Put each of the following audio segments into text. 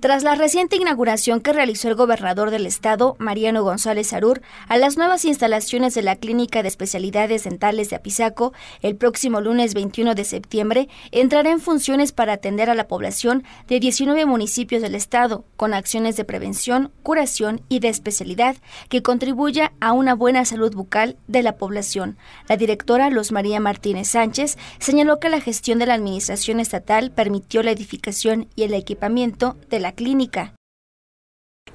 Tras la reciente inauguración que realizó el gobernador del estado, Mariano González Arur, a las nuevas instalaciones de la Clínica de Especialidades Dentales de Apizaco, el próximo lunes 21 de septiembre entrará en funciones para atender a la población de 19 municipios del estado, con acciones de prevención, curación y de especialidad que contribuya a una buena salud bucal de la población. La directora Los María Martínez Sánchez señaló que la gestión de la administración estatal permitió la edificación y el equipamiento de la clínica.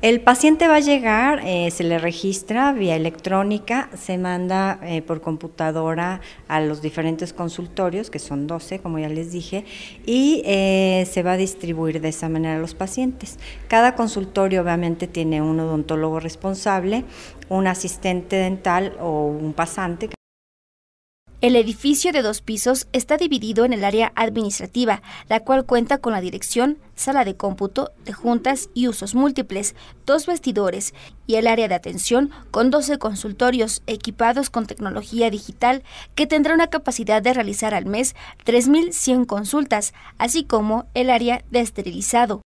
El paciente va a llegar, eh, se le registra vía electrónica, se manda eh, por computadora a los diferentes consultorios, que son 12, como ya les dije, y eh, se va a distribuir de esa manera a los pacientes. Cada consultorio obviamente tiene un odontólogo responsable, un asistente dental o un pasante. El edificio de dos pisos está dividido en el área administrativa, la cual cuenta con la dirección, sala de cómputo, de juntas y usos múltiples, dos vestidores y el área de atención con 12 consultorios equipados con tecnología digital que tendrá una capacidad de realizar al mes 3.100 consultas, así como el área de esterilizado.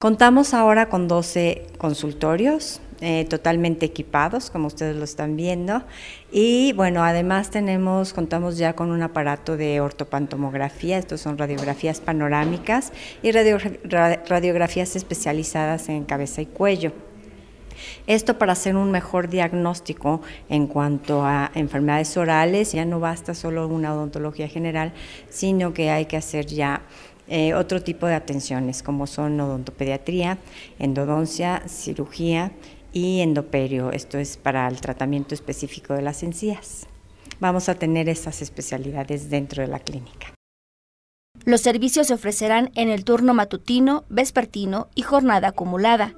Contamos ahora con 12 consultorios, eh, totalmente equipados, como ustedes lo están viendo. Y bueno, además tenemos, contamos ya con un aparato de ortopantomografía, estos son radiografías panorámicas y radiografías especializadas en cabeza y cuello. Esto para hacer un mejor diagnóstico en cuanto a enfermedades orales, ya no basta solo una odontología general, sino que hay que hacer ya eh, otro tipo de atenciones, como son odontopediatría, endodoncia, cirugía y endoperio, esto es para el tratamiento específico de las encías. Vamos a tener esas especialidades dentro de la clínica. Los servicios se ofrecerán en el turno matutino, vespertino y jornada acumulada.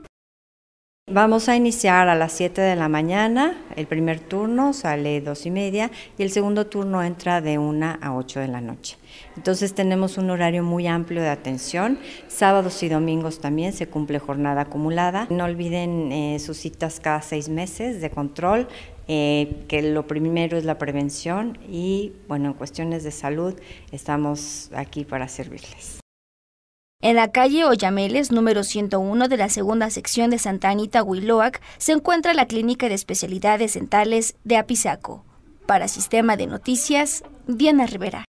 Vamos a iniciar a las 7 de la mañana, el primer turno sale 2 y media y el segundo turno entra de 1 a 8 de la noche. Entonces tenemos un horario muy amplio de atención, sábados y domingos también se cumple jornada acumulada. No olviden eh, sus citas cada seis meses de control, eh, que lo primero es la prevención y bueno, en cuestiones de salud estamos aquí para servirles. En la calle Oyameles, número 101 de la segunda sección de Santa Anita, Huiloac, se encuentra la clínica de especialidades dentales de Apizaco. Para Sistema de Noticias, Diana Rivera.